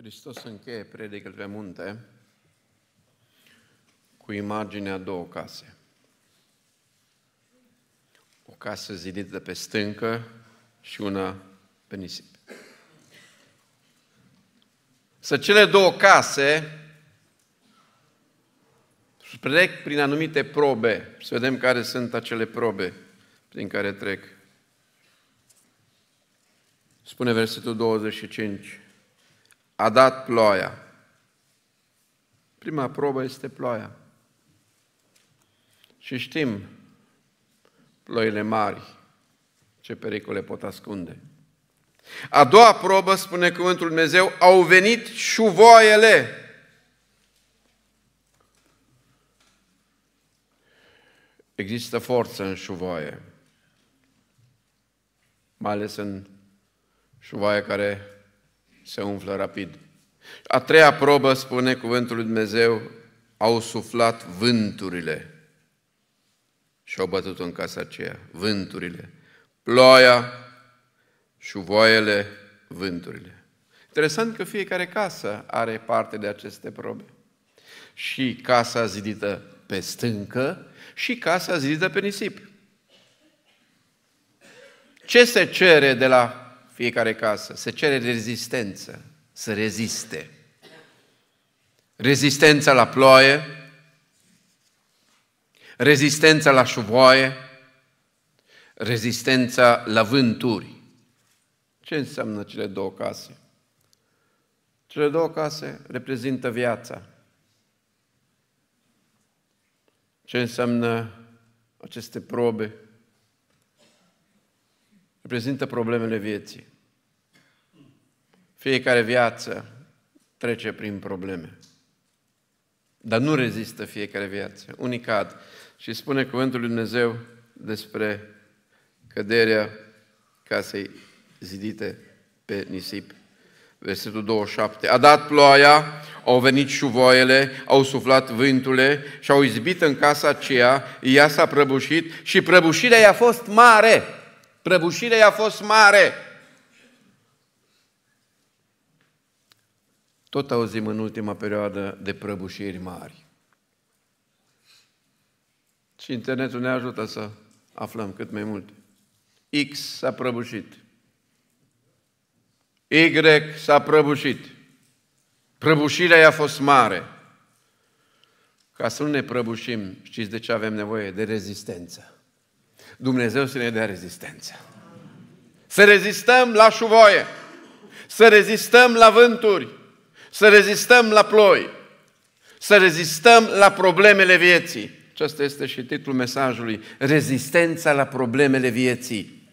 Hristos încheie predicăl pe munte cu imaginea două case. O casă zidită pe stâncă și una pe nisip. Să cele două case trec prin anumite probe. Să vedem care sunt acele probe prin care trec. Spune versetul 25 a dat ploaia. Prima probă este ploaia. Și știm ploile mari, ce pericole pot ascunde. A doua probă, spune cuvântul Dumnezeu, au venit șuvoaiele. Există forță în șuvoaie, mai ales în șuvoaie care se umflă rapid. A treia probă, spune cuvântul lui Dumnezeu, au suflat vânturile și au bătut în casa aceea, vânturile, ploaia, șuvoaiele, vânturile. Interesant că fiecare casă are parte de aceste probe. Și casa zidită pe stâncă și casa zidită pe nisip. Ce se cere de la fiecare casă, se cere rezistență, să reziste. Rezistența la ploaie, rezistența la șuvoaie, rezistența la vânturi. Ce înseamnă cele două case? Cele două case reprezintă viața. Ce înseamnă aceste probe reprezintă problemele vieții. Fiecare viață trece prin probleme. Dar nu rezistă fiecare viață. Unii cad. Și spune cuvântul lui Dumnezeu despre căderea casei zidite pe nisip. Versetul 27. A dat ploaia, au venit șuvoaiele, au suflat vânturile și au izbit în casa aceea, ea s-a prăbușit și prăbușirea i-a fost mare. Prăbușirea i-a fost mare. Tot auzim în ultima perioadă de prăbușiri mari. Și internetul ne ajută să aflăm cât mai mult. X s-a prăbușit. Y s-a prăbușit. Prăbușirea i-a fost mare. Ca să nu ne prăbușim, știți de ce avem nevoie? De rezistență. Dumnezeu să ne dea rezistență. Să rezistăm la șuvoie, să rezistăm la vânturi, să rezistăm la ploi, să rezistăm la problemele vieții. Acesta este și titlul mesajului, rezistența la problemele vieții.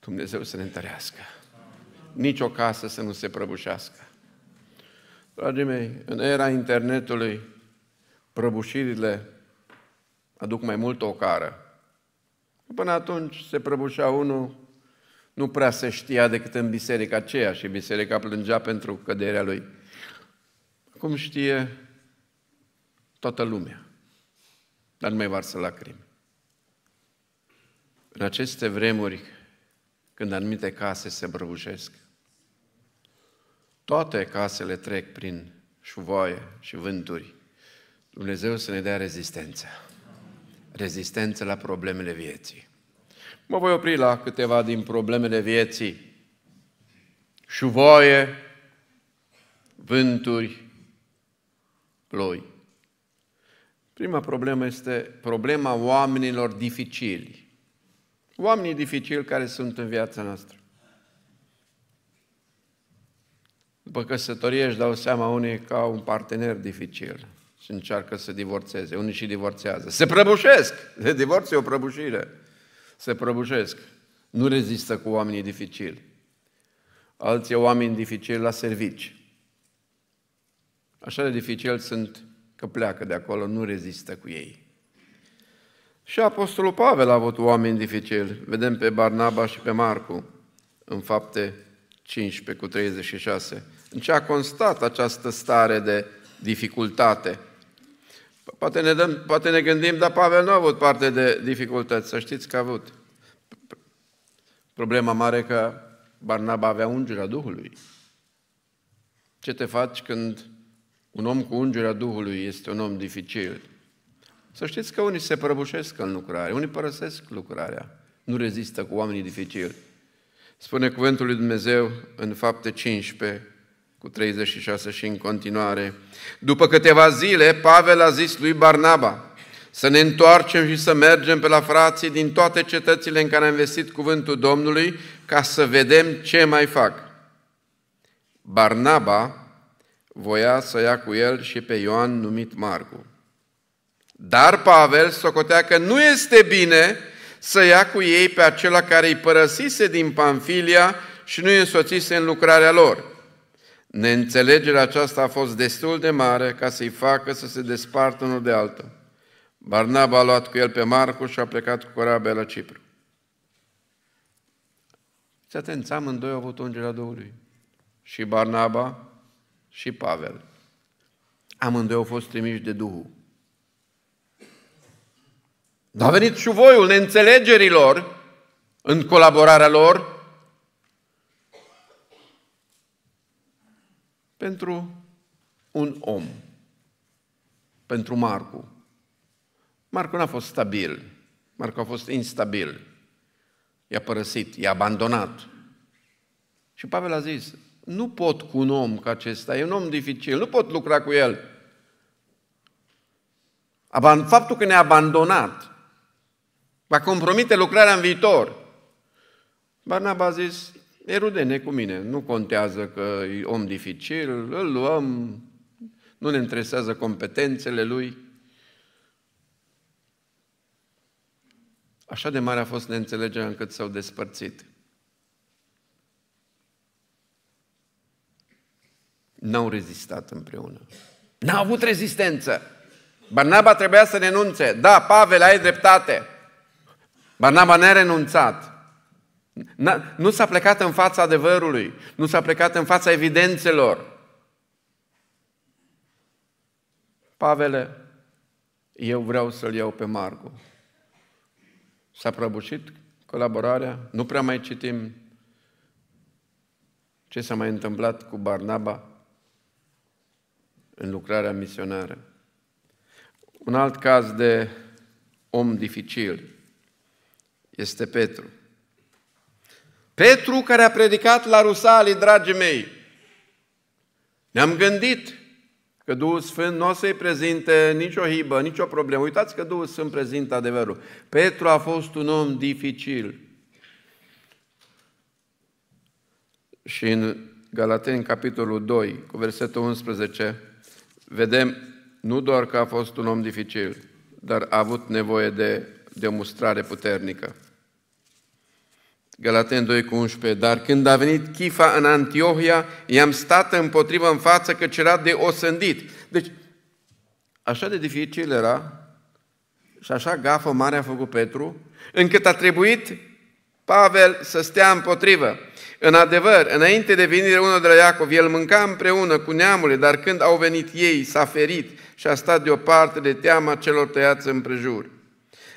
Dumnezeu să ne întărească. Nici o casă să nu se prăbușească. Dragii mei, în era internetului, prăbușirile aduc mai mult o cară. Până atunci se prăbușea unul, nu prea se știa decât în biserica aceea și biserica plângea pentru căderea lui. Acum știe toată lumea, dar nu mai varsă lacrimi. În aceste vremuri, când anumite case se prăbușesc, toate casele trec prin șuvoaie și vânturi. Dumnezeu să ne dea rezistență rezistență la problemele vieții. Mă voi opri la câteva din problemele vieții. Șuvoie, vânturi, ploi. Prima problemă este problema oamenilor dificili. Oamenii dificili care sunt în viața noastră. După căsătorie își dau seama unii că au un partener dificil și încearcă să divorțeze. Unii și divorțează. Se prăbușesc! De divorț e o prăbușire. Se prăbușesc. Nu rezistă cu oamenii dificili. Alții oameni dificili la servici. Așa de dificil sunt că pleacă de acolo, nu rezistă cu ei. Și Apostolul Pavel a avut oameni dificili. Vedem pe Barnaba și pe Marcu în fapte 15 cu 36. În ce a constat această stare de dificultate. Poate ne, dăm, poate ne gândim, dar Pavel nu a avut parte de dificultăți, să știți că a avut. Problema mare că Barnaba avea ungerea Duhului. Ce te faci când un om cu ungerea Duhului este un om dificil? Să știți că unii se prăbușesc în lucrare, unii părăsesc lucrarea, nu rezistă cu oamenii dificili. Spune cuvântul lui Dumnezeu în fapte 15, cu 36 și în continuare. După câteva zile, Pavel a zis lui Barnaba să ne întoarcem și să mergem pe la frații din toate cetățile în care am vestit cuvântul Domnului ca să vedem ce mai fac. Barnaba voia să ia cu el și pe Ioan numit Marcu. Dar Pavel socotea că nu este bine să ia cu ei pe acela care îi părăsise din Panfilia și nu îi însoțise în lucrarea lor. Neînțelegerea aceasta a fost destul de mare ca să-i facă să se despartă unul de altul. Barnaba a luat cu el pe Marcu și a plecat cu corabia la Cipru. Fiți atenți, amândoi au avut ungerea Duhului. Și Barnaba și Pavel. Amândoi au fost trimiși de Duhul. Dar a venit voiul neînțelegerilor în colaborarea lor pentru un om, pentru Marcu. Marcu n-a fost stabil, Marcu a fost instabil. I-a părăsit, i-a abandonat. Și Pavel a zis, nu pot cu un om ca acesta, e un om dificil, nu pot lucra cu el. Faptul că ne-a abandonat va compromite lucrarea în viitor. Barnaba a zis, erudene cu mine, nu contează că e om dificil, îl luăm, nu ne interesează competențele lui. Așa de mare a fost neînțelegerea încât s-au despărțit. N-au rezistat împreună. N-au avut rezistență. Barnaba trebuia să renunțe. Da, Pavel, ai dreptate. Barnaba n-a renunțat. Nu s-a plecat în fața adevărului, nu s-a plecat în fața evidențelor. Pavele, eu vreau să-l iau pe Margu, S-a prăbușit colaborarea, nu prea mai citim ce s-a mai întâmplat cu Barnaba în lucrarea misionară. Un alt caz de om dificil este Petru. Petru care a predicat la Rusalii, dragii mei, ne-am gândit că Duhul Sfânt nu o să-i prezinte nicio hibă, nicio problemă. Uitați că Duhul Sfânt prezintă adevărul. Petru a fost un om dificil. Și în Galateni, capitolul 2, cu versetul 11, vedem nu doar că a fost un om dificil, dar a avut nevoie de, de o puternică. Galaten 2 cu 11, dar când a venit Chifa în Antiohia, i-am stat împotrivă în față că era de osândit. Deci, așa de dificil era și așa gafă mare a făcut Petru, încât a trebuit Pavel să stea împotrivă. În adevăr, înainte de venirea unul de la Iacov, el mânca împreună cu neamurile, dar când au venit ei, s-a ferit și a stat deoparte de teama celor tăiați împrejur.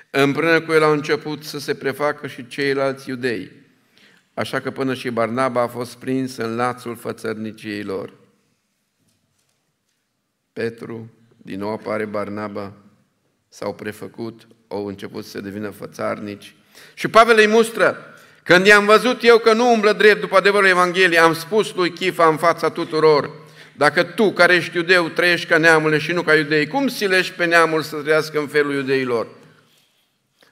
Împreună cu el au început să se prefacă și ceilalți iudei, așa că până și Barnaba a fost prins în lațul fățărniciei lor. Petru, din nou apare Barnaba, s-au prefăcut, au început să devină fățarnici. Și Pavel îi mustră, când i-am văzut eu că nu umblă drept după adevărul Evangheliei, am spus lui Chifa în fața tuturor, dacă tu, care ești iudeu, trăiești ca neamule și nu ca iudei, cum silești pe neamul să trăiască în felul iudeilor?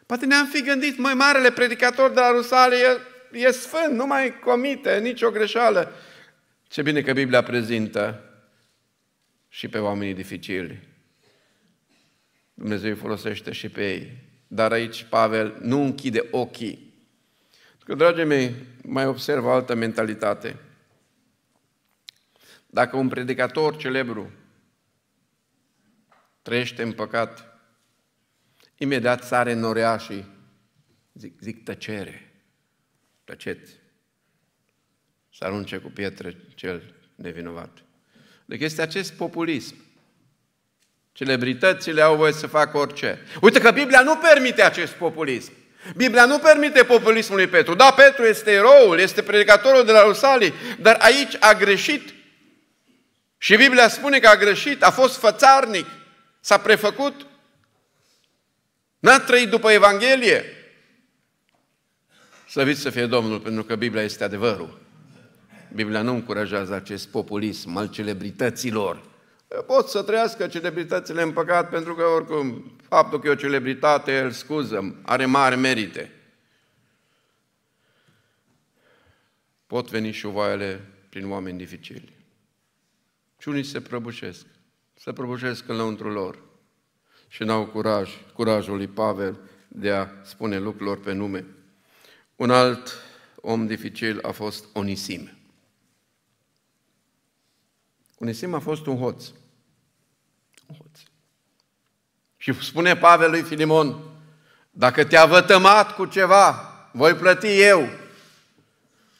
Poate ne-am fi gândit, mai marele predicator de la Rusale e, e sfânt, nu mai comite nicio greșeală. Ce bine că Biblia prezintă și pe oamenii dificili. Dumnezeu îi folosește și pe ei. Dar aici Pavel nu închide ochii. Că, dragii mei, mai observ o altă mentalitate. Dacă un predicator celebru trăiește în păcat, Imediat sare norea și zic, zic tăcere, tăceți. Să arunce cu pietre cel nevinovat. Deci este acest populism. Celebritățile au voie să facă orice. Uite că Biblia nu permite acest populism. Biblia nu permite populismul lui Petru. Da, Petru este eroul, este predicatorul de la Rusalii, dar aici a greșit. Și Biblia spune că a greșit, a fost fățarnic, s-a prefăcut n a trăit după Evanghelie? Slăviți să fie Domnul, pentru că Biblia este adevărul. Biblia nu încurajează acest populism al celebrităților. Pot să trăiască celebritățile în păcat, pentru că oricum faptul că e o celebritate, el scuză, are mari merite. Pot veni și uvoaiele prin oameni dificili. Și unii se prăbușesc. Se prăbușesc înăuntru lor și n-au curaj, curajul lui Pavel de a spune lucrurilor pe nume. Un alt om dificil a fost Onisim. Onisim a fost un hoț. Un hoț. Și spune Pavel lui Filimon, dacă te-a vătămat cu ceva, voi plăti eu.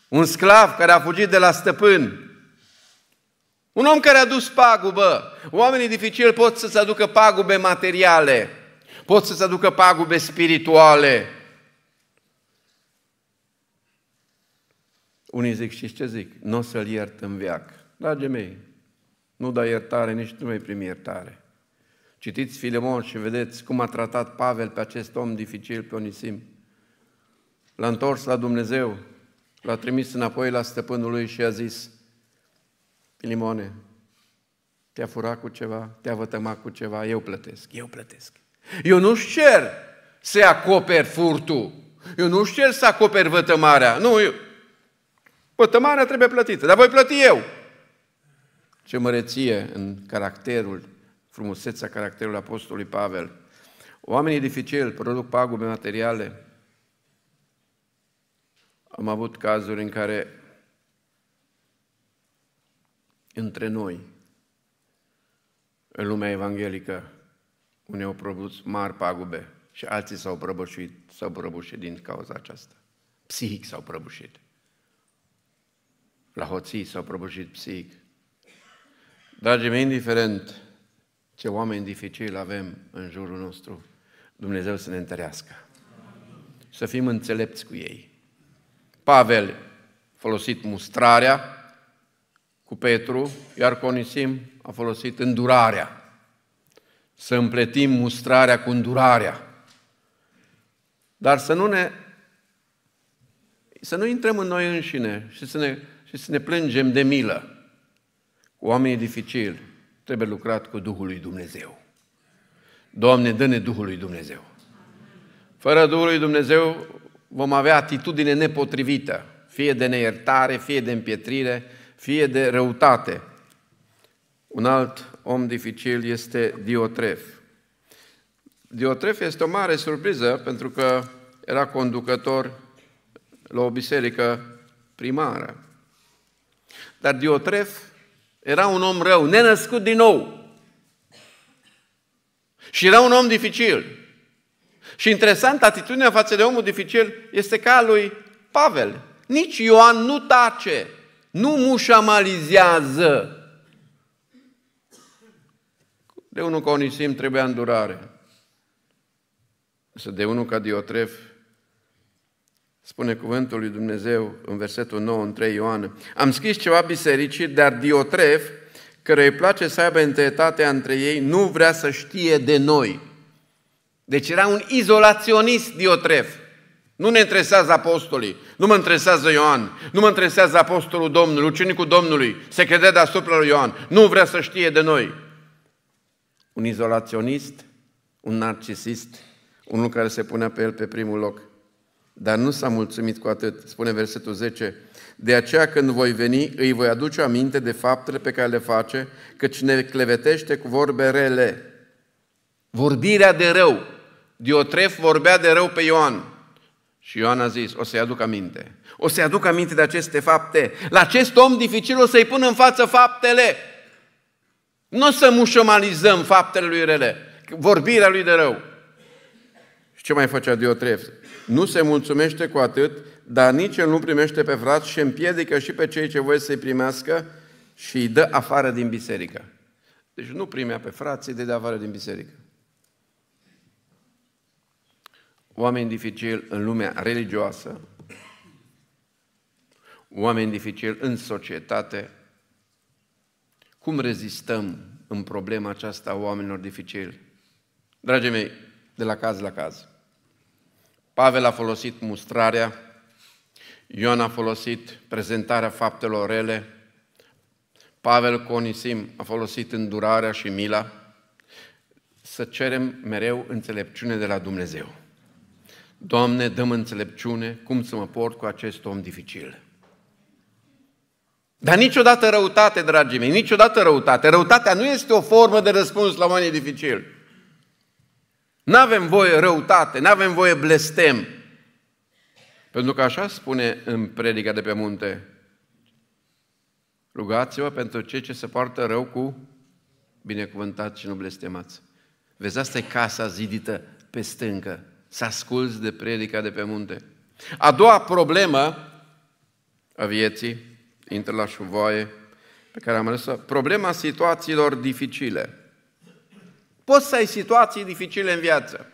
Un sclav care a fugit de la stăpân, un om care a dus pagubă. Oamenii dificili pot să-ți aducă pagube materiale, pot să-ți aducă pagube spirituale. Unii zic, și ce zic? Nu o să-l iert în veac. Dragii mei, nu da iertare, nici nu mai primi iertare. Citiți Filemon și vedeți cum a tratat Pavel pe acest om dificil, pe Onisim. L-a întors la Dumnezeu, l-a trimis înapoi la stăpânul lui și a zis, Filimone, te-a furat cu ceva, te-a vătămat cu ceva, eu plătesc, eu plătesc. Eu nu-și cer să acoperi furtul, eu nu-și cer să acoperi vătămarea, nu, eu... vătămarea trebuie plătită, dar voi plăti eu. Ce măreție în caracterul, frumusețea caracterului Apostolului Pavel. Oamenii dificili produc pagube materiale. Am avut cazuri în care între noi, în lumea evanghelică, unii au produs mari pagube și alții s-au prăbușit, s-au prăbușit din cauza aceasta. Psihic s-au prăbușit. La hoții s-au prăbușit psihic. Dragii mei, indiferent ce oameni dificili avem în jurul nostru, Dumnezeu să ne întărească. Să fim înțelepți cu ei. Pavel folosit mustrarea, cu Petru, iar Conisim a folosit îndurarea. Să împletim mustrarea cu îndurarea. Dar să nu ne să nu intrăm în noi înșine și să ne, și să ne plângem de milă. Cu oamenii dificili trebuie lucrat cu Duhul lui Dumnezeu. Doamne, dă-ne Duhul lui Dumnezeu. Fără Duhul lui Dumnezeu vom avea atitudine nepotrivită, fie de neiertare, fie de împietrire, fie de răutate. Un alt om dificil este Diotref. Diotref este o mare surpriză pentru că era conducător la o biserică primară. Dar Diotref era un om rău, nenăscut din nou. Și era un om dificil. Și interesant, atitudinea față de omul dificil este ca a lui Pavel. Nici Ioan nu tace. Nu mușamalizează. De unul ca Onisim trebuia îndurare. Să de unul ca Diotref Spune cuvântul lui Dumnezeu în versetul 9, în 3 Ioan. Am scris ceva bisericii, dar Diotref, care îi place să aibă întâietatea între ei, nu vrea să știe de noi. Deci era un izolaționist Diotref. Nu ne interesează apostolii, nu mă interesează Ioan, nu mă interesează apostolul Domnului, ucenicul Domnului, se crede deasupra lui Ioan, nu vrea să știe de noi. Un izolaționist, un narcisist, unul care se punea pe el pe primul loc. Dar nu s-a mulțumit cu atât, spune versetul 10. De aceea când voi veni, îi voi aduce aminte de faptele pe care le face, că cine clevetește cu vorbe rele. Vorbirea de rău. Diotref vorbea de rău pe Ioan. Și Ioan a zis, o să-i aduc aminte. O să-i aduc aminte de aceste fapte. La acest om dificil o să-i pun în față faptele. Nu o să mușomalizăm faptele lui rele, vorbirea lui de rău. Și ce mai făcea Diotref? Nu se mulțumește cu atât, dar nici el nu primește pe frați și împiedică și pe cei ce voie să-i primească și îi dă afară din biserică. Deci nu primea pe frații, de afară din biserică. oameni dificili în lumea religioasă, oameni dificili în societate, cum rezistăm în problema aceasta a oamenilor dificili? Dragii mei, de la caz la caz. Pavel a folosit mustrarea, Ioan a folosit prezentarea faptelor rele, Pavel Conisim a folosit îndurarea și mila, să cerem mereu înțelepciune de la Dumnezeu. Doamne, dăm înțelepciune cum să mă port cu acest om dificil. Dar niciodată răutate, dragii mei, niciodată răutate. Răutatea nu este o formă de răspuns la oamenii dificili. Nu avem voie răutate, nu avem voie blestem. Pentru că așa spune în predica de pe munte. Rugați-vă pentru cei ce se poartă rău cu binecuvântat și nu blestemați. Vezi, asta e casa zidită pe stâncă să asculți de predica de pe munte. A doua problemă a vieții, intră la șuvoaie, pe care am ales problema situațiilor dificile. Poți să ai situații dificile în viață.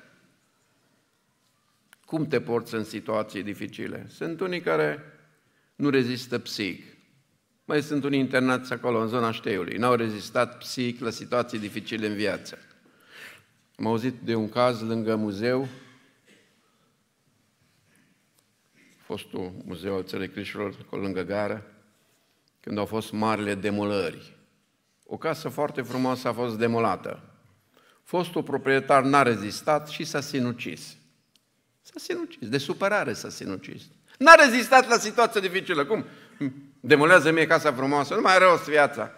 Cum te porți în situații dificile? Sunt unii care nu rezistă psihic. Mai sunt unii internați acolo, în zona șteiului. N-au rezistat psihic la situații dificile în viață. Am auzit de un caz lângă muzeu, fostul muzeu al țării Crișilor, acolo lângă gară, când au fost marile demolări. O casă foarte frumoasă a fost demolată. Fostul proprietar n-a rezistat și s-a sinucis. S-a sinucis, de supărare s-a sinucis. N-a rezistat la situația dificilă. Cum? Demolează mie casa frumoasă, nu mai are rost viața.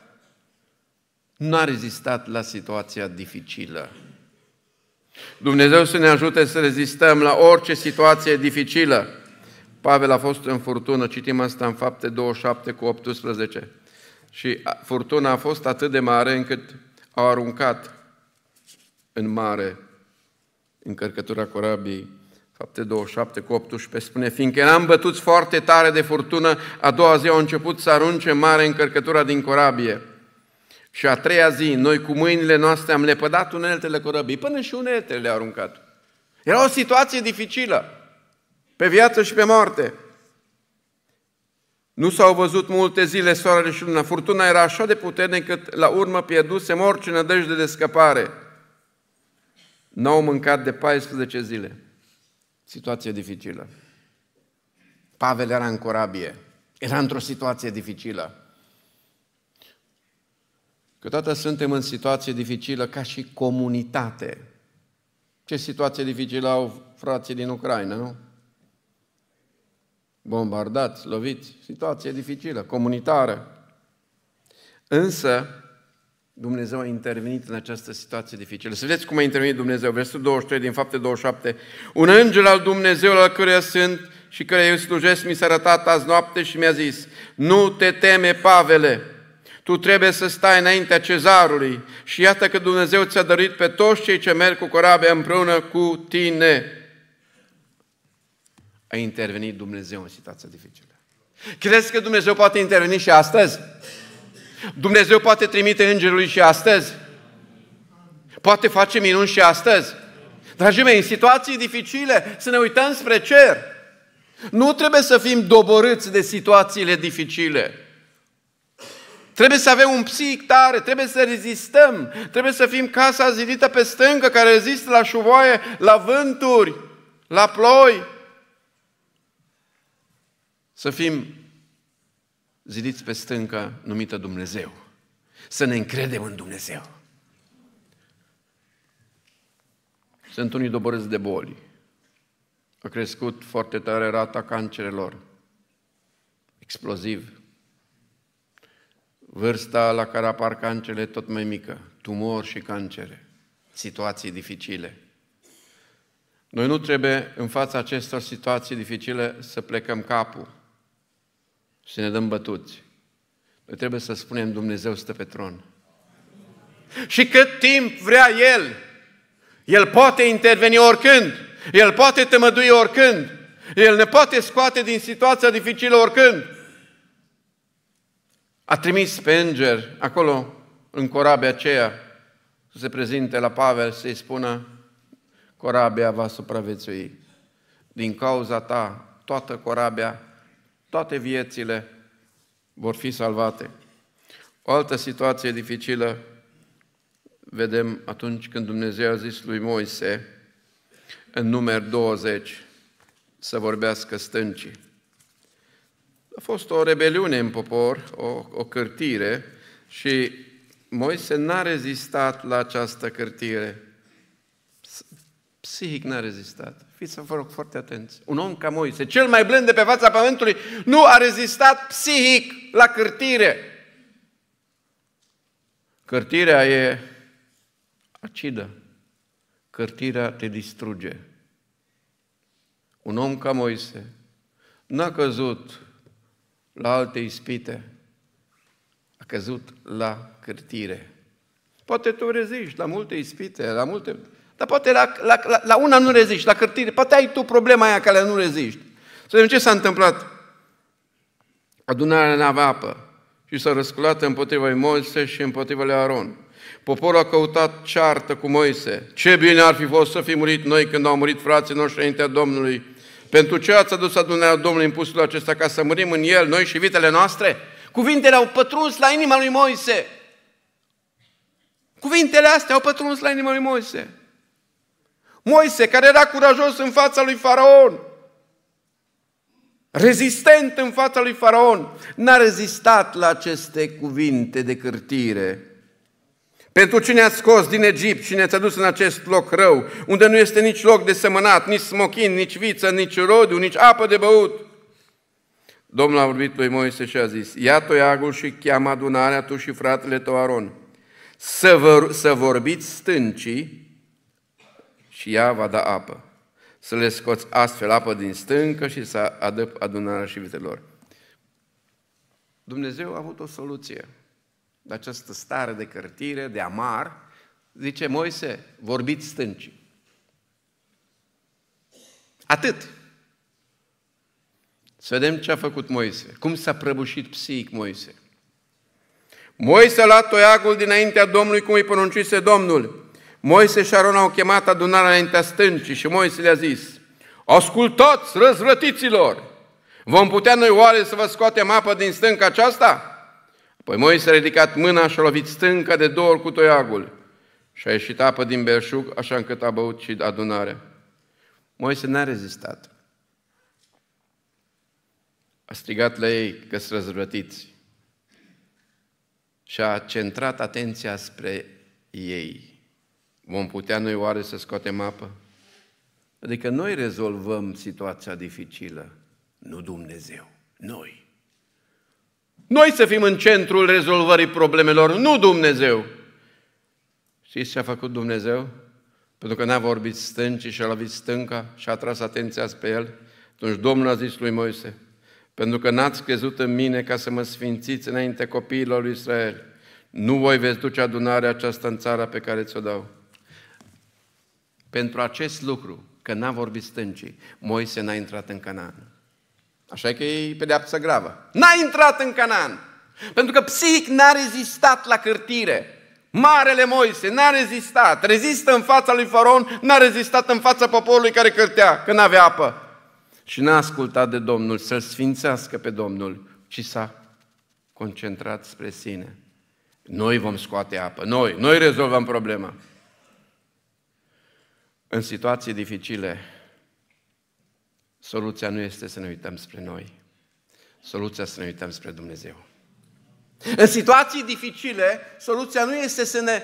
N-a rezistat la situația dificilă. Dumnezeu să ne ajute să rezistăm la orice situație dificilă. Pavel a fost în furtună, citim asta în fapte 27 cu 18. Și furtuna a fost atât de mare încât au aruncat în mare încărcătura corabiei. Fapte 27 cu 18 spune, fiindcă eram bătuți foarte tare de furtună, a doua zi au început să arunce mare încărcătura din corabie. Și a treia zi, noi cu mâinile noastre am lepădat uneltele corabii, până și uneltele le-au aruncat. Era o situație dificilă pe viață și pe moarte. Nu s-au văzut multe zile soarele și luna. Furtuna era așa de puternică încât la urmă pierduse orice nădejde de scăpare. N-au mâncat de 14 zile. Situație dificilă. Pavel era în corabie. Era într-o situație dificilă. Câteodată suntem în situație dificilă ca și comunitate. Ce situație dificilă au frații din Ucraina, nu? bombardați, loviți, situație dificilă, comunitară. Însă, Dumnezeu a intervenit în această situație dificilă. Să vedeți cum a intervenit Dumnezeu. Versetul 23 din fapte 27. Un înger al Dumnezeu al căruia sunt și care eu slujesc mi s-a arătat azi noapte și mi-a zis Nu te teme, Pavele, tu trebuie să stai înaintea cezarului și iată că Dumnezeu ți-a dărit pe toți cei ce merg cu corabia împreună cu tine a intervenit Dumnezeu în situația dificilă. Crezi că Dumnezeu poate interveni și astăzi? Dumnezeu poate trimite îngerului și astăzi? Poate face minuni și astăzi? Dragii mei, în situații dificile să ne uităm spre cer. Nu trebuie să fim doborâți de situațiile dificile. Trebuie să avem un psihic tare, trebuie să rezistăm, trebuie să fim casa zidită pe stâncă care rezistă la șuvoaie, la vânturi, la ploi, să fim zidiți pe stânca numită Dumnezeu. Să ne încredem în Dumnezeu. Sunt unii doborâți de boli. A crescut foarte tare rata cancerelor. Exploziv. Vârsta la care apar cancerele tot mai mică. Tumori și cancere. Situații dificile. Noi nu trebuie în fața acestor situații dificile să plecăm capul și ne dăm bătuți. Noi trebuie să spunem Dumnezeu stă pe tron. Și cât timp vrea El, El poate interveni oricând, El poate tămădui oricând, El ne poate scoate din situația dificilă oricând. A trimis pe înger acolo, în corabia aceea, să se prezinte la Pavel, să-i spună, corabia va supraviețui. Din cauza ta, toată corabia toate viețile vor fi salvate. O altă situație dificilă vedem atunci când Dumnezeu a zis lui Moise în număr 20 să vorbească stâncii. A fost o rebeliune în popor, o, o cârtire și Moise n-a rezistat la această cârtire psihic n-a rezistat. Fiți, vă rog, foarte atenți. Un om ca Moise, cel mai blând de pe fața pământului, nu a rezistat psihic la cârtire. Cârtirea e acidă. Cârtirea te distruge. Un om ca Moise n-a căzut la alte ispite, a căzut la cârtire. Poate tu reziști la multe ispite, la multe dar poate la, la, la, la una nu reziști, la cărtire, poate ai tu problema aia care nu reziști. Să vedem ce s-a întâmplat. Adunarea n-avea apă și s-a răsculat împotriva lui Moise și împotriva lui Aron. Poporul a căutat ceartă cu Moise. Ce bine ar fi fost să fi murit noi când au murit frații noștri înaintea Domnului. Pentru ce ați adus adunarea Domnului în pusul acesta ca să murim în el, noi și vitele noastre? Cuvintele au pătruns la inima lui Moise. Cuvintele astea au pătruns la inima lui Moise. Moise, care era curajos în fața lui Faraon, rezistent în fața lui Faraon, n-a rezistat la aceste cuvinte de cârtire. Pentru cine a scos din Egipt și ne-ați adus în acest loc rău, unde nu este nici loc de semănat, nici smochin, nici viță, nici rodiu, nici apă de băut. Domnul a vorbit lui Moise și a zis, ia toiagul și cheamă adunarea tu și fratele tău Aron, să, vă, să vorbiți stâncii și ea va da apă. Să le scoți astfel apă din stâncă și să adăp adunarea și vitelor. Dumnezeu a avut o soluție. De această stare de cărtire, de amar, zice Moise, vorbiți stâncii. Atât. Să vedem ce a făcut Moise. Cum s-a prăbușit psihic Moise. Moise a luat toiacul dinaintea Domnului cum îi pronuncise Domnul Moise și Aron au chemat adunarea înaintea stâncii și Moise le-a zis, Ascultați, răzvrătiților! Vom putea noi oare să vă scoatem apă din stânca aceasta? Păi Moise a ridicat mâna și a lovit stânca de două ori cu toiagul și a ieșit apă din berșug, așa încât a băut și adunarea. Moise n-a rezistat. A strigat la ei că sunt răzvrătiți și a centrat atenția spre ei. Vom putea noi oare să scoatem apă? Adică noi rezolvăm situația dificilă, nu Dumnezeu, noi. Noi să fim în centrul rezolvării problemelor, nu Dumnezeu. Știți ce a făcut Dumnezeu? Pentru că n-a vorbit stânci și a lovit stânca și a tras atenția spre el. Atunci Domnul a zis lui Moise, pentru că n-ați crezut în mine ca să mă sfințiți înainte copiilor lui Israel. Nu voi veți duce adunarea aceasta în țara pe care ți-o dau pentru acest lucru, că n-a vorbit stâncii, Moise n-a intrat în Canaan. Așa că e pedeapsă gravă. N-a intrat în Canaan! Pentru că psihic n-a rezistat la cârtire. Marele Moise n-a rezistat, rezistă în fața lui Faron, n-a rezistat în fața poporului care cârtea, că n-avea apă. Și n-a ascultat de Domnul să-L sfințească pe Domnul, ci s-a concentrat spre sine. Noi vom scoate apă, noi, noi rezolvăm problema în situații dificile, soluția nu este să ne uităm spre noi, soluția să ne uităm spre Dumnezeu. În situații dificile, soluția nu este să ne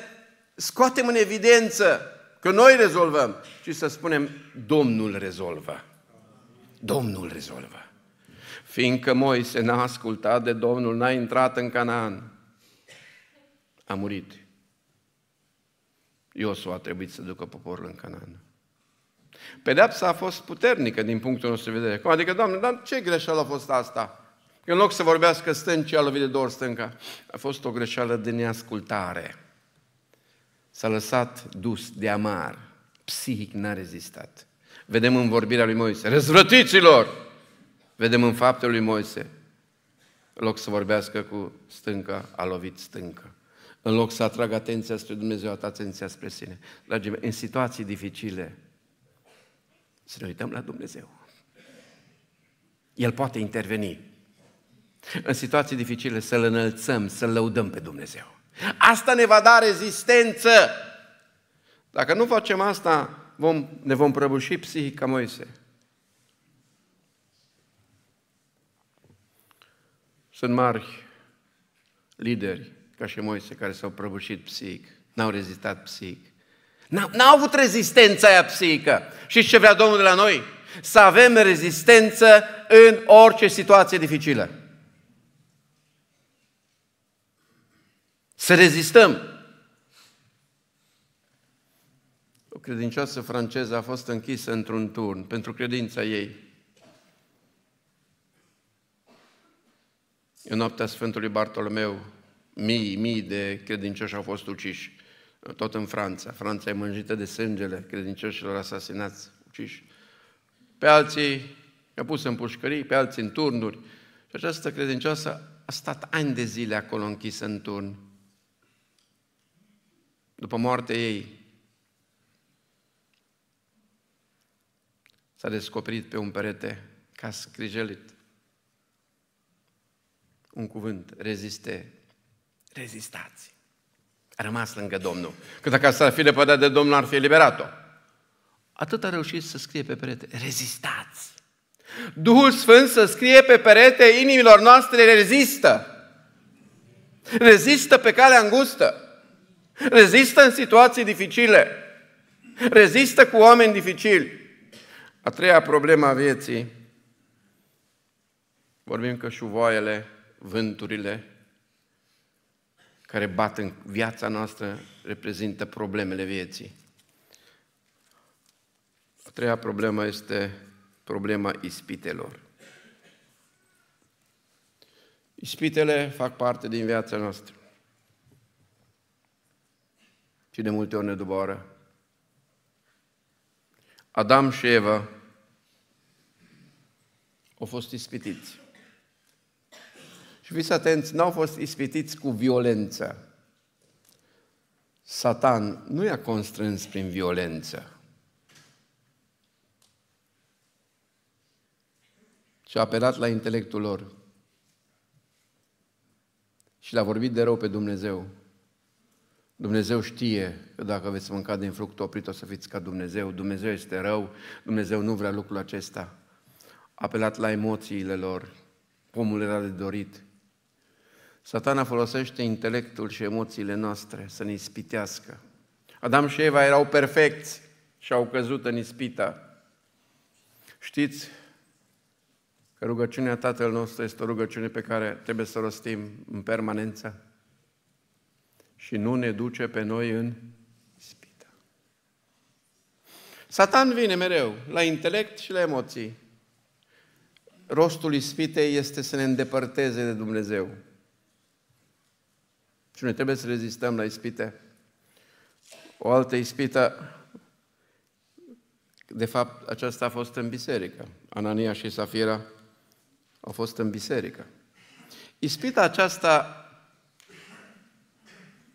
scoatem în evidență că noi rezolvăm, ci să spunem, Domnul rezolvă. Domnul rezolvă. Fiindcă Moise n-a ascultat de Domnul, n-a intrat în Canaan, a murit Iosua a trebuit să ducă poporul în Canaan. Pedepsa a fost puternică din punctul nostru de vedere. Cum adică, Doamne, dar ce greșeală a fost asta? Că în loc să vorbească stânci, a lovit de două stânca. A fost o greșeală de neascultare. S-a lăsat dus de amar. Psihic n-a rezistat. Vedem în vorbirea lui Moise, răzvrătiților! Vedem în faptele lui Moise, în loc să vorbească cu stânca, a lovit stânca. În loc să atragă atenția spre Dumnezeu, atenția spre sine. Dragii mei, în situații dificile, să ne uităm la Dumnezeu. El poate interveni. În situații dificile să-L înălțăm, să-L lăudăm pe Dumnezeu. Asta ne va da rezistență. Dacă nu facem asta, vom, ne vom prăbuși psihic ca Moise. Sunt mari lideri ca și Moise care s-au prăbușit psihic, n-au rezistat psihic. N-au avut rezistența aia psihică. Și ce vrea Domnul de la noi? Să avem rezistență în orice situație dificilă. Să rezistăm. O credincioasă franceză a fost închisă într-un turn pentru credința ei. În noaptea Sfântului Bartolomeu, mii, mii de credincioși au fost uciși, tot în Franța. Franța e mânjită de sângele credincioșilor asasinați, uciși. Pe alții i au pus în pușcării, pe alții în turnuri. Și această credincioasă a stat ani de zile acolo închisă în turn. După moartea ei, s-a descoperit pe un perete ca scrijelit. Un cuvânt, reziste, Rezistați. A rămas lângă Domnul. Că dacă s-ar fi lepădat de Domnul, ar fi eliberat-o. Atât a reușit să scrie pe perete. Rezistați. Duhul Sfânt să scrie pe perete inimilor noastre, rezistă. Rezistă pe calea îngustă. Rezistă în situații dificile. Rezistă cu oameni dificili. A treia problemă a vieții. Vorbim că șuvoaiele, vânturile, care bat în viața noastră reprezintă problemele vieții. A treia problemă este problema ispitelor. Ispitele fac parte din viața noastră. Și de multe ori ne doboară. Adam și Eva au fost ispitiți. Și fiți atenți, n-au fost ispitiți cu violență. Satan nu i-a constrâns prin violență. Și a apelat la intelectul lor. Și l-a vorbit de rău pe Dumnezeu. Dumnezeu știe că dacă veți mânca din fructul oprit o să fiți ca Dumnezeu. Dumnezeu este rău, Dumnezeu nu vrea lucrul acesta. A apelat la emoțiile lor. Omul era de dorit. Satana folosește intelectul și emoțiile noastre să ne ispitească. Adam și Eva erau perfecți și au căzut în ispita. Știți că rugăciunea Tatăl nostru este o rugăciune pe care trebuie să o rostim în permanență și nu ne duce pe noi în ispita. Satan vine mereu la intelect și la emoții. Rostul ispitei este să ne îndepărteze de Dumnezeu. Și noi trebuie să rezistăm la ispite. O altă ispită, de fapt, aceasta a fost în biserică. Anania și Safira au fost în biserică. Ispita aceasta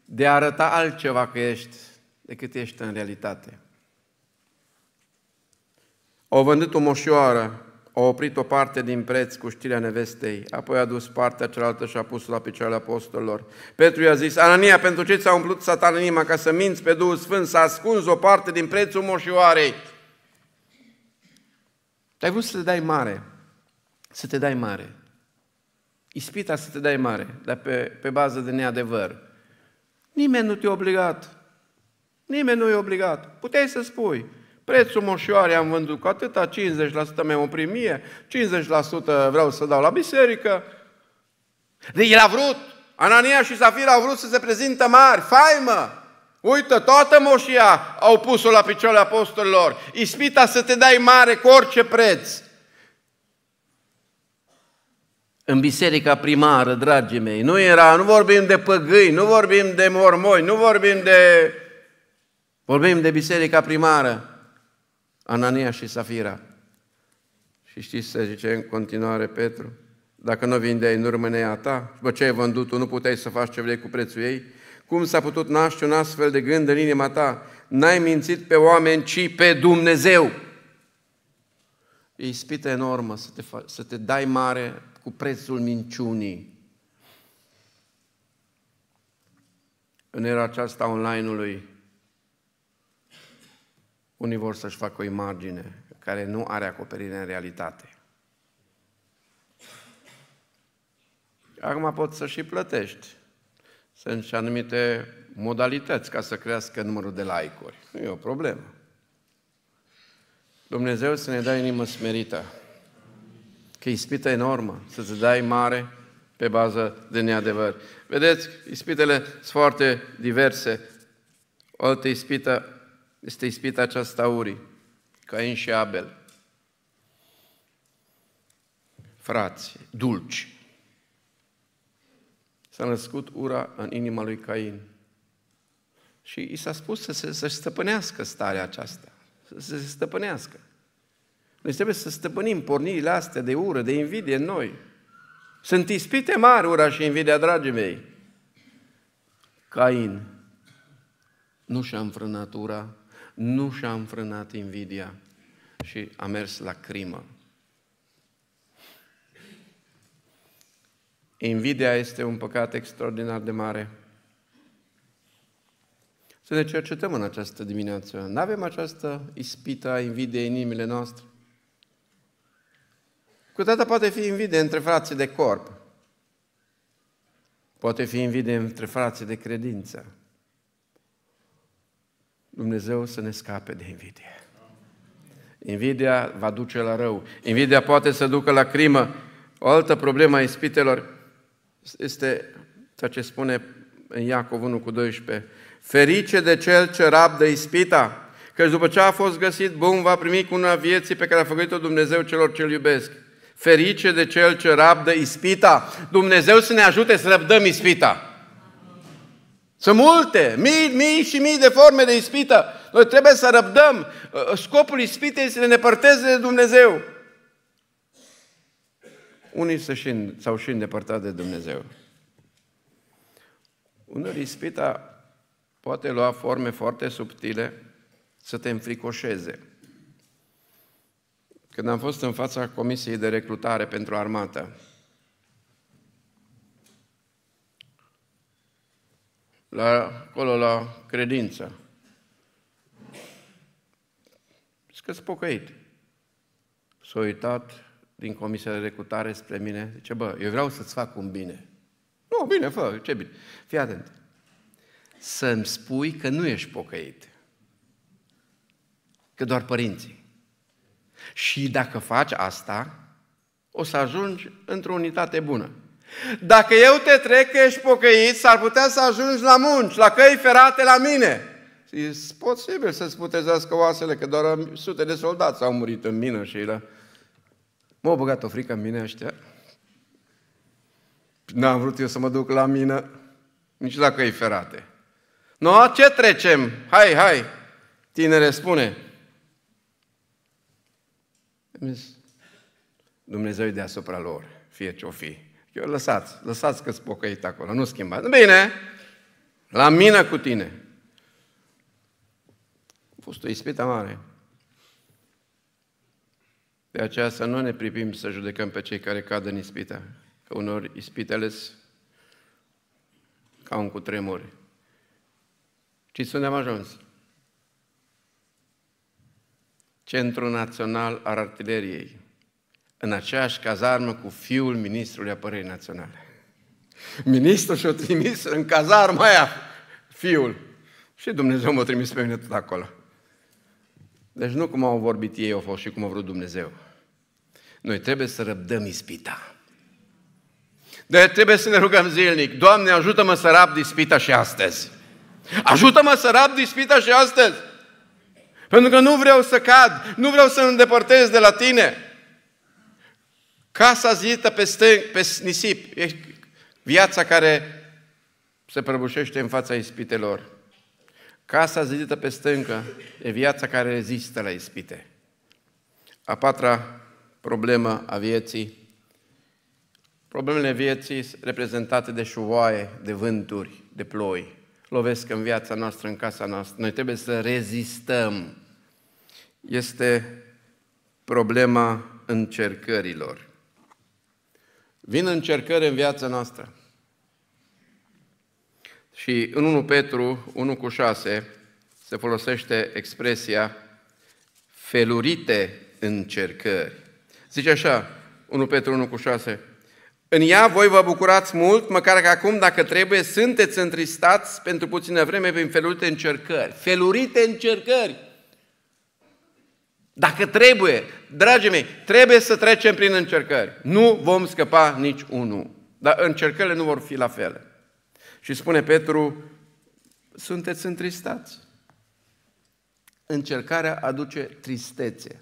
de a arăta altceva că ești decât ești în realitate. Au vândut o moșioară a oprit o parte din preț cu știrea nevestei, apoi a dus partea cealaltă și a pus la picioarele apostolilor. Petru i-a zis, Anania, pentru ce ți-a umplut satan inima ca să minți pe Duhul Sfânt, să ascunzi o parte din prețul moșioarei? Ai vrut să te dai mare, să te dai mare. Ispita să te dai mare, dar pe, pe bază de neadevăr. Nimeni nu te-a obligat. Nimeni nu e obligat. Puteai să spui, Prețul moșioare am vândut cu atâta, 50% mi-am primie, 50% vreau să dau la biserică. Deci el a vrut, Anania și Safira au vrut să se prezintă mari, faimă. Uită, toată moșia au pus-o la picioarele apostolilor. Ispita să te dai mare cu orice preț. În biserica primară, dragii mei, nu era, nu vorbim de păgâi, nu vorbim de mormoi, nu vorbim de... Vorbim de biserica primară. Anania și Safira. Și știți să zice în continuare Petru, dacă nu vindeai în urmă nea ta, după ce ai vândut nu puteai să faci ce vrei cu prețul ei, cum s-a putut naște un astfel de gând în inima ta? N-ai mințit pe oameni, ci pe Dumnezeu. E ispită enormă să te, fa- să te dai mare cu prețul minciunii. În era aceasta online-ului, unii vor să-și facă o imagine care nu are acoperire în realitate. Acum poți să și plătești. Sunt și anumite modalități ca să crească numărul de like-uri. Nu e o problemă. Dumnezeu să ne dai inimă smerită. Că ispită enormă, să-ți dai mare pe bază de neadevăr. Vedeți, ispitele sunt foarte diverse. O altă ispită este ispita aceasta ca Cain și Abel. Frați, dulci. S-a născut ura în inima lui Cain. Și i s-a spus să se, să stăpânească starea aceasta, să se stăpânească. Noi trebuie să stăpânim pornirile astea de ură, de invidie în noi. Sunt ispite mari ura și invidia, dragii mei. Cain nu și-a înfrânat ura, nu și-a înfrânat invidia și a mers la crimă. Invidia este un păcat extraordinar de mare. Să ne cercetăm în această dimineață. Nu avem această ispită a invidiei în inimile noastre? Cu toată poate fi invidie între frații de corp. Poate fi invidie între frații de credință. Dumnezeu să ne scape de invidie. Invidia va duce la rău. Invidia poate să ducă la crimă. O altă problemă a ispitelor este ceea ce spune în Iacov 1 cu 12. Ferice de cel ce de ispita, căci după ce a fost găsit bun, va primi cu una vieții pe care a făcut-o Dumnezeu celor ce-L iubesc. Ferice de cel ce de ispita. Dumnezeu să ne ajute să răbdăm ispita. Sunt multe, mii, mii și mii de forme de ispită. Noi trebuie să răbdăm. Uh, scopul ispitei este să ne depărteze de Dumnezeu. Unii s-au și îndepărtat de Dumnezeu. Unor ispita poate lua forme foarte subtile să te înfricoșeze. Când am fost în fața Comisiei de Recrutare pentru Armată, la, acolo la credință. Zice că sunt pocăit. S-a uitat din comisia de recrutare spre mine, zice, bă, eu vreau să-ți fac un bine. Nu, bine, fă, ce bine. Fii atent. Să-mi spui că nu ești pocăit. Că doar părinții. Și dacă faci asta, o să ajungi într-o unitate bună. Dacă eu te trec că ești pocăit, s-ar putea să ajungi la munci, la căi ferate la mine. E posibil să-ți putezească oasele, că doar sute de soldați au murit în mină și la... M-au băgat o frică în mine ăștia. N-am vrut eu să mă duc la mină, nici la căi ferate. No, ce trecem? Hai, hai! Tinere, spune! Dumnezeu e deasupra lor, fie ce-o fi. Eu lăsați, lăsați că-ți pocăit acolo, nu schimbați. Bine, la mine cu tine. A fost o ispită mare. De aceea să nu ne privim să judecăm pe cei care cad în ispită. Că unor ispitele ca un cutremur. Ci unde am ajuns? Centrul Național al Artileriei în aceeași cazarmă cu fiul ministrului apărării naționale. Ministrul și-o trimis în cazarmă aia fiul. Și Dumnezeu m-a trimis pe mine tot acolo. Deci nu cum au vorbit ei, au fost și cum a vrut Dumnezeu. Noi trebuie să răbdăm ispita. De trebuie să ne rugăm zilnic. Doamne, ajută-mă să rab dispita și astăzi. Ajută-mă să rab dispita și astăzi. Pentru că nu vreau să cad, nu vreau să îndepărtez de la tine. Casa zidită pe, stâng, pe nisip. E viața care se prăbușește în fața ispitelor. Casa zidită pe stâncă e viața care rezistă la ispite. A patra problemă a vieții. Problemele vieții reprezentate de șuvoaie, de vânturi, de ploi. Lovesc în viața noastră, în casa noastră. Noi trebuie să rezistăm. Este problema încercărilor. Vin încercări în viața noastră. Și în 1 Petru 1 cu 6 se folosește expresia felurite încercări. Zice așa, 1 Petru 1 cu 6, în ea voi vă bucurați mult, măcar că acum, dacă trebuie, sunteți întristați pentru puțină vreme prin felurite încercări. Felurite încercări! Dacă trebuie, Dragii mei, trebuie să trecem prin încercări. Nu vom scăpa nici unul. Dar încercările nu vor fi la fel. Și spune Petru, sunteți întristați. Încercarea aduce tristețe.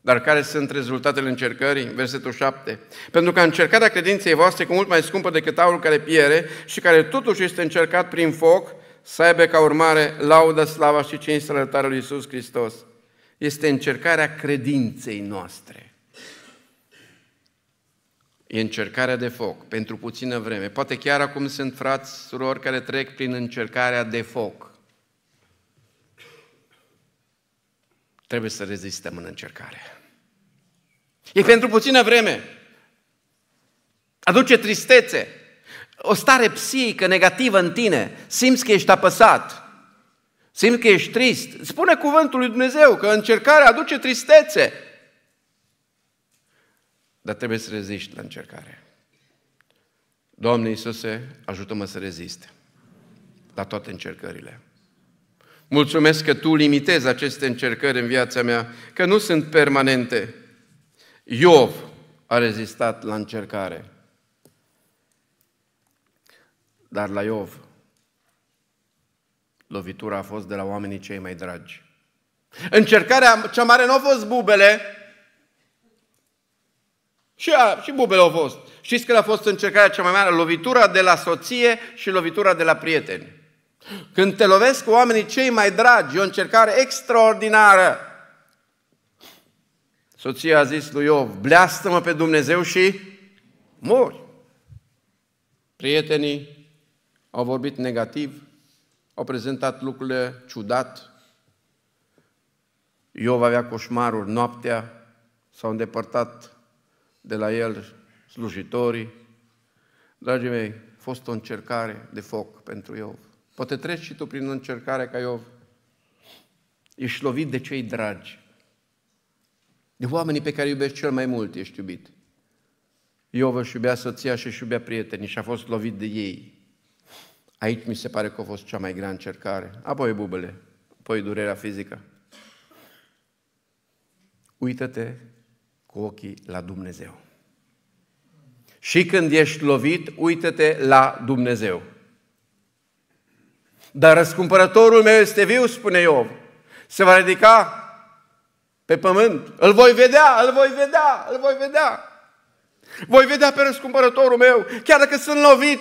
Dar care sunt rezultatele încercării? Versetul 7. Pentru că încercarea credinței voastre, cu mult mai scumpă decât aurul care piere și care totuși este încercat prin foc, să aibă ca urmare lauda, slava și cinci lui Iisus Hristos este încercarea credinței noastre. E încercarea de foc pentru puțină vreme. Poate chiar acum sunt frați, surori care trec prin încercarea de foc. Trebuie să rezistăm în încercare. E pentru puțină vreme. Aduce tristețe, o stare psihică negativă în tine, simți că ești apăsat, Simt că ești trist. Spune cuvântul lui Dumnezeu că încercarea aduce tristețe. Dar trebuie să reziști la încercare. Doamne Iisuse, ajută-mă să rezist la toate încercările. Mulțumesc că Tu limitezi aceste încercări în viața mea, că nu sunt permanente. Iov a rezistat la încercare. Dar la Iov Lovitura a fost de la oamenii cei mai dragi. Încercarea cea mare nu a fost bubele. Și, a, și bubele au fost. Știți că a fost încercarea cea mai mare? Lovitura de la soție și lovitura de la prieteni. Când te lovesc cu oamenii cei mai dragi, e o încercare extraordinară. Soția a zis lui Iov, bleastă-mă pe Dumnezeu și mori. Prietenii au vorbit negativ, au prezentat lucrurile ciudat. Iov avea coșmaruri noaptea, s-au îndepărtat de la el slujitorii. Dragii mei, a fost o încercare de foc pentru Iov. Poate treci și tu prin încercare ca Iov. Ești lovit de cei dragi. De oamenii pe care iubești cel mai mult ești iubit. Iov își iubea soția și își iubea prietenii și a fost lovit de ei. Aici mi se pare că a fost cea mai grea încercare. Apoi bubele, apoi durerea fizică. Uită-te cu ochii la Dumnezeu. Și când ești lovit, uită-te la Dumnezeu. Dar răscumpărătorul meu este viu, spune Iov. Se va ridica pe pământ. Îl voi vedea, îl voi vedea, îl voi vedea. Voi vedea pe răscumpărătorul meu, chiar dacă sunt lovit,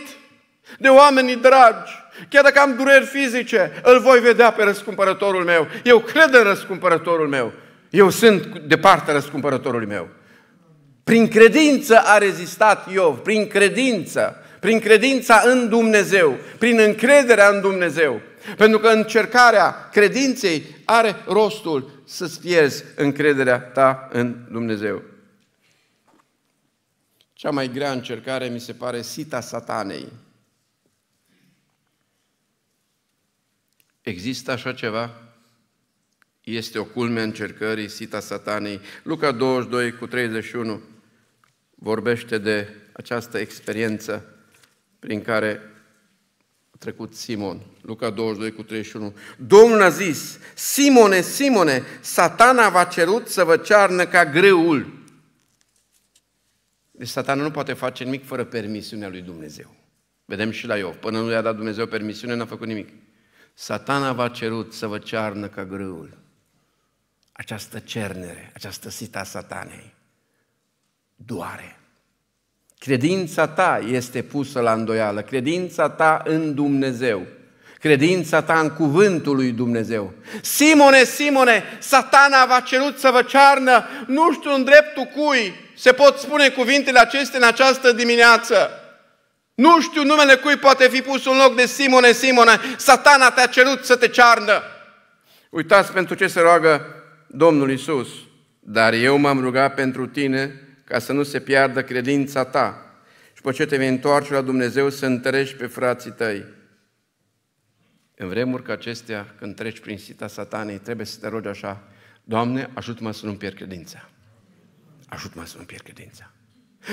de oamenii dragi. Chiar dacă am dureri fizice, îl voi vedea pe răscumpărătorul meu. Eu cred în răscumpărătorul meu. Eu sunt de partea răscumpărătorului meu. Prin credință a rezistat Iov, prin credință, prin credința în Dumnezeu, prin încrederea în Dumnezeu. Pentru că încercarea credinței are rostul să-ți pierzi încrederea ta în Dumnezeu. Cea mai grea încercare mi se pare sita satanei. Există așa ceva? Este o culme a încercării, sita satanei. Luca 22 cu 31 vorbește de această experiență prin care a trecut Simon. Luca 22 cu 31. Domnul a zis, Simone, Simone, satana v-a cerut să vă cearnă ca greul. Deci satana nu poate face nimic fără permisiunea lui Dumnezeu. Vedem și la Iov. Până nu i-a dat Dumnezeu permisiune, n-a făcut nimic. Satana v-a cerut să vă cearnă ca grâul. Această cernere, această sita satanei doare. Credința ta este pusă la îndoială, credința ta în Dumnezeu, credința ta în cuvântul lui Dumnezeu. Simone, Simone, satana v-a cerut să vă cearnă, nu știu în dreptul cui se pot spune cuvintele acestea în această dimineață. Nu știu numele cui poate fi pus un loc de Simone, Simone, satana te-a cerut să te cearnă. Uitați pentru ce se roagă Domnul Isus. Dar eu m-am rugat pentru tine ca să nu se piardă credința ta. Și după ce te vei întoarce la Dumnezeu să întărești pe frații tăi. În vremuri ca acestea, când treci prin sita satanei, trebuie să te rogi așa, Doamne, ajută-mă să nu mi pierd credința. Ajută-mă să nu mi pierd credința.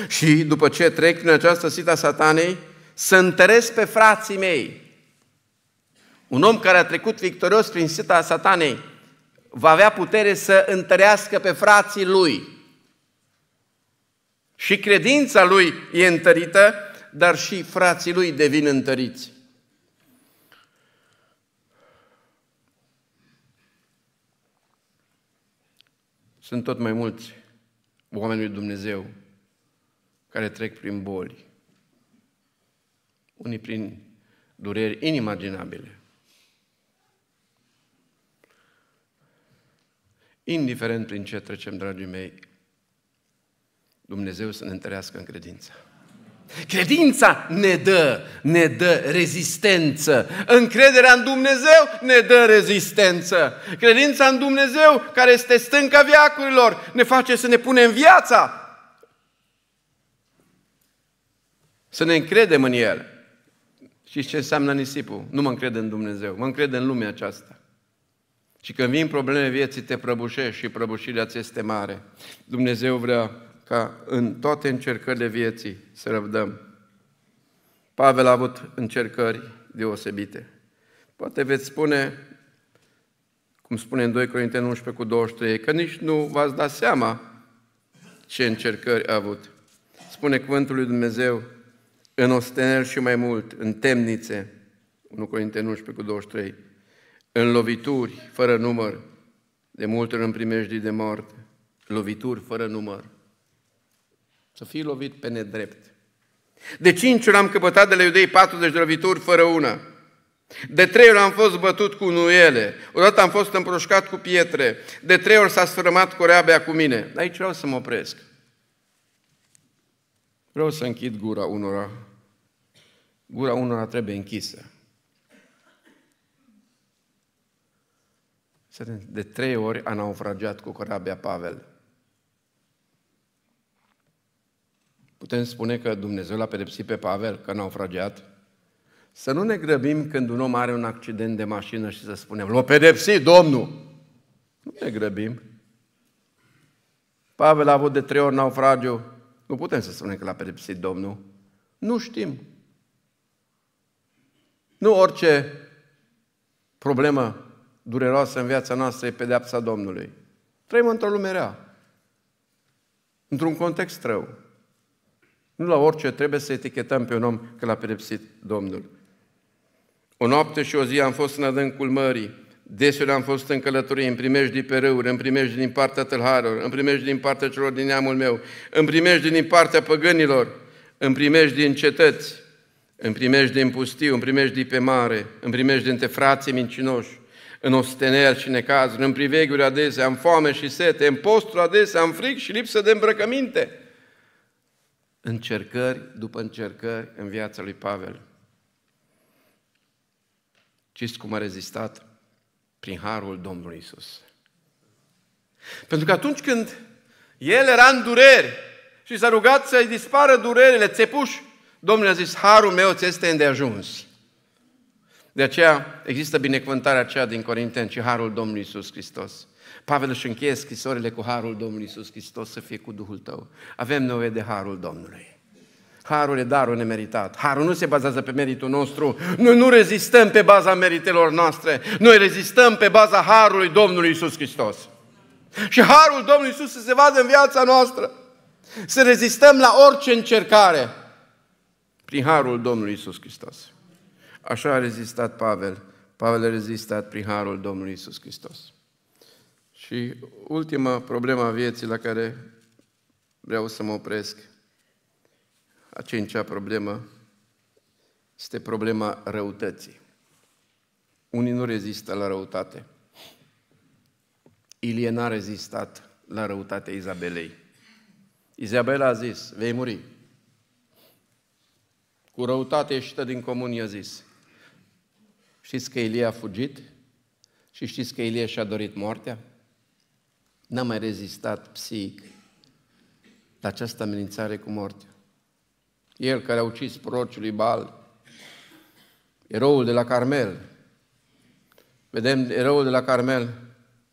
Și după ce trec prin această sita satanei, să întăresc pe frații mei. Un om care a trecut victorios prin sita satanei va avea putere să întărească pe frații lui. Și credința lui e întărită, dar și frații lui devin întăriți. Sunt tot mai mulți oameni lui Dumnezeu care trec prin boli, unii prin dureri inimaginabile. Indiferent prin ce trecem, dragii mei, Dumnezeu să ne întărească în credință. Credința ne dă, ne dă rezistență. Încrederea în Dumnezeu ne dă rezistență. Credința în Dumnezeu, care este stânca viacurilor, ne face să ne punem viața Să ne încredem în El. Și ce înseamnă nisipul? Nu mă încred în Dumnezeu, mă încred în lumea aceasta. Și când vin probleme vieții, te prăbușești și prăbușirea ți este mare. Dumnezeu vrea ca în toate încercările vieții să răbdăm. Pavel a avut încercări deosebite. Poate veți spune, cum spune în 2 Corinteni 11 cu 23, că nici nu v-ați dat seama ce încercări a avut. Spune cuvântul lui Dumnezeu, în ostenel și mai mult, în temnițe, 1 Corinteni 11 cu 23, în lovituri fără număr, de multe ori în primejdii de moarte, lovituri fără număr, să fii lovit pe nedrept. De cinci ori am căpătat de la iudei 40 de lovituri fără una. De trei ori am fost bătut cu nuiele, odată am fost împroșcat cu pietre, de trei ori s-a sfârmat coreabea cu mine. Aici vreau să mă opresc. Vreau să închid gura unora gura unora trebuie închisă. De trei ori a naufragiat cu corabia Pavel. Putem spune că Dumnezeu l-a pedepsit pe Pavel că a naufragiat? Să nu ne grăbim când un om are un accident de mașină și să spunem, l-a pedepsit Domnul! Nu ne grăbim. Pavel a avut de trei ori naufragiu. Nu putem să spunem că l-a pedepsit Domnul. Nu știm nu orice problemă dureroasă în viața noastră e pedeapsa Domnului. Trăim într-o lume rea, într-un context rău. Nu la orice trebuie să etichetăm pe un om că l-a pedepsit Domnul. O noapte și o zi am fost în adâncul mării, Deseori am fost în călătorii, în primejdii pe râuri, în primejdii din partea tâlharilor, în primejdii din partea celor din neamul meu, în primejdii din partea păgânilor, în primejdii din cetăți, în primejde în pustiu, în primejde pe mare, în primejde între frații mincinoși, în osteneri și necazuri, în priveguri adesea, în foame și sete, în postul adesea, în fric și lipsă de îmbrăcăminte. Încercări după încercări în viața lui Pavel. Știți cum a rezistat? Prin harul Domnului Isus. Pentru că atunci când el era în dureri și s-a rugat să-i dispară durerile, țepuși, Domnul a zis, harul meu ți este îndeajuns. De aceea există binecuvântarea aceea din Corinteni și harul Domnului Isus Hristos. Pavel își încheie scrisorile cu harul Domnului Isus Hristos să fie cu Duhul tău. Avem nevoie de harul Domnului. Harul e darul nemeritat. Harul nu se bazează pe meritul nostru. Noi nu rezistăm pe baza meritelor noastre. Noi rezistăm pe baza harului Domnului Isus Hristos. Și harul Domnului Isus se vadă în viața noastră. Să rezistăm la orice încercare prin harul Domnului Isus Hristos. Așa a rezistat Pavel. Pavel a rezistat prin harul Domnului Isus Hristos. Și ultima problemă a vieții la care vreau să mă opresc, a cincea problemă, este problema răutății. Unii nu rezistă la răutate. Ilie n-a rezistat la răutatea Izabelei. Izabela a zis, vei muri, cu răutate ieșită din comun, i-a zis, știți că Ilie a fugit? Și știți că Ilie și-a dorit moartea? N-a mai rezistat psihic la această amenințare cu moartea. El care a ucis prorocul lui Baal, eroul de la Carmel, vedem, eroul de la Carmel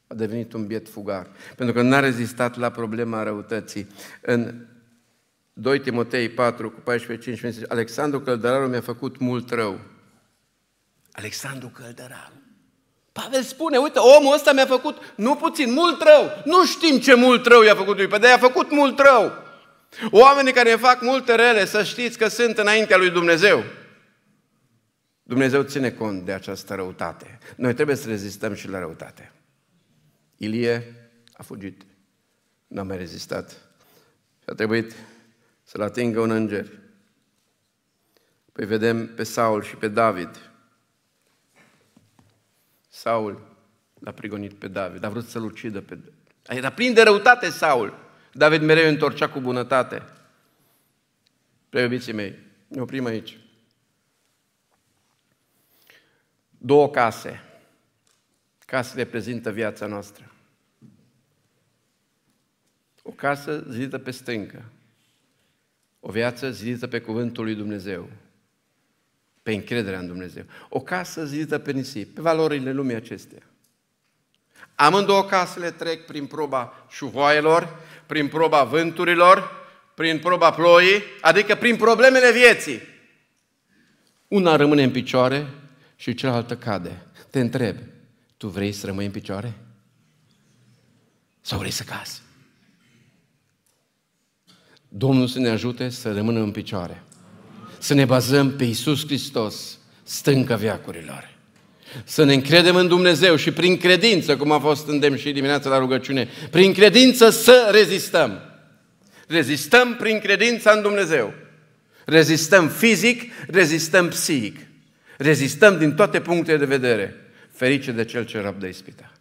a devenit un biet fugar, pentru că n-a rezistat la problema răutății. În 2 Timotei 4 cu 14, 15, Alexandru Căldăraru mi-a făcut mult rău. Alexandru Căldăraru. Pavel spune, uite, omul ăsta mi-a făcut nu puțin, mult rău. Nu știm ce mult rău i-a făcut lui, pe de a făcut mult rău. Oamenii care ne fac multe rele, să știți că sunt înaintea lui Dumnezeu. Dumnezeu ține cont de această răutate. Noi trebuie să rezistăm și la răutate. Ilie a fugit, n-a mai rezistat. Și a trebuit să-l atingă un înger. Păi vedem pe Saul și pe David. Saul l-a prigonit pe David, a vrut să-l ucidă pe David. Era plin de răutate Saul. David mereu întorcea cu bunătate. Preobiții mei, ne oprim aici. Două case. Case reprezintă viața noastră. O casă zidită pe stâncă, o viață zidită pe cuvântul lui Dumnezeu, pe încrederea în Dumnezeu. O casă zidită pe nisip, pe valorile lumii acestea. Amândouă casele trec prin proba șuvoaielor, prin proba vânturilor, prin proba ploii, adică prin problemele vieții. Una rămâne în picioare și cealaltă cade. Te întreb, tu vrei să rămâi în picioare? Sau vrei să cazi? Domnul să ne ajute să rămânem în picioare. Să ne bazăm pe Isus Hristos, stânca veacurilor. Să ne încredem în Dumnezeu și prin credință, cum a fost îndemn și dimineața la rugăciune, prin credință să rezistăm. Rezistăm prin credința în Dumnezeu. Rezistăm fizic, rezistăm psihic. Rezistăm din toate punctele de vedere. Ferice de cel ce răbdă ispita.